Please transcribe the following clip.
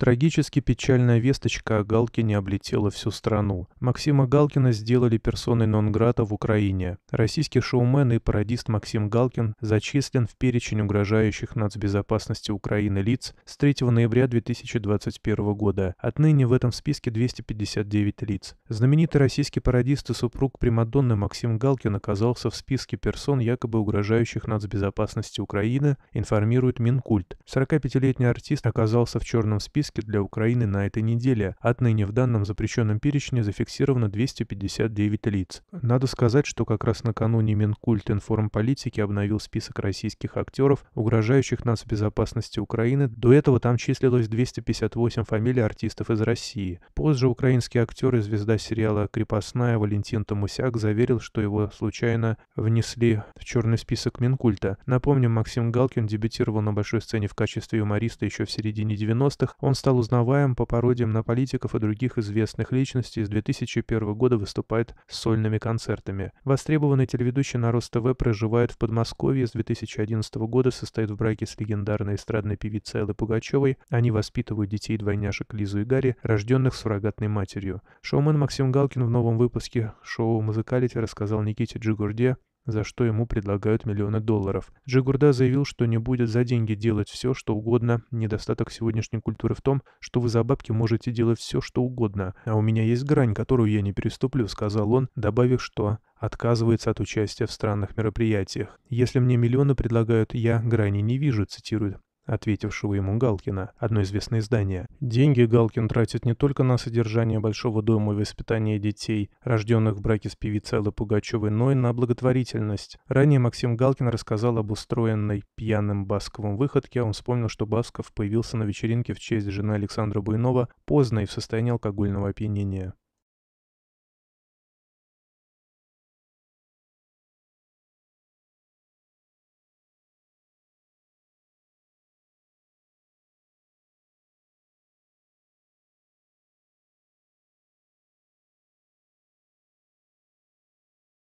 Трагически печальная весточка о Галкине облетела всю страну. Максима Галкина сделали персоной нон-грата в Украине. Российский шоумен и пародист Максим Галкин зачислен в перечень угрожающих нацбезопасности Украины лиц с 3 ноября 2021 года. Отныне в этом списке 259 лиц. Знаменитый российский пародист и супруг Примадонны Максим Галкин оказался в списке персон, якобы угрожающих нацбезопасности Украины, информирует Минкульт. 45-летний артист оказался в черном списке списке для Украины на этой неделе. Отныне в данном запрещенном перечне зафиксировано 259 лиц. Надо сказать, что как раз накануне Минкульт информполитики обновил список российских актеров, угрожающих нас безопасности Украины. До этого там числилось 258 фамилий артистов из России. Позже украинский актер и звезда сериала «Крепостная» Валентин Томусяк заверил, что его случайно внесли в черный список Минкульта. Напомним, Максим Галкин дебютировал на большой сцене в качестве юмориста еще в середине 90-х. Он стал узнаваем по пародиям на политиков и других известных личностей, с 2001 года выступает с сольными концертами. Востребованный телеведущий на РосТВ проживает в Подмосковье с 2011 года, состоит в браке с легендарной эстрадной певицей Эллой Пугачевой. Они воспитывают детей-двойняшек Лизу и Гарри, рожденных с суррогатной матерью. Шоумен Максим Галкин в новом выпуске шоу «Музыкалити» рассказал Никите Джигурде за что ему предлагают миллионы долларов. Джигурда заявил, что не будет за деньги делать все, что угодно. Недостаток сегодняшней культуры в том, что вы за бабки можете делать все, что угодно. А у меня есть грань, которую я не переступлю, сказал он, добавив, что отказывается от участия в странных мероприятиях. «Если мне миллионы предлагают, я грани не вижу», цитирует ответившего ему Галкина, одно известное издание. Деньги Галкин тратит не только на содержание большого дома и воспитание детей, рожденных в браке с певицей Аллы Пугачевой, но и на благотворительность. Ранее Максим Галкин рассказал об устроенной пьяным Басковым выходке. А он вспомнил, что Басков появился на вечеринке в честь жены Александра Буйнова поздно и в состоянии алкогольного опьянения.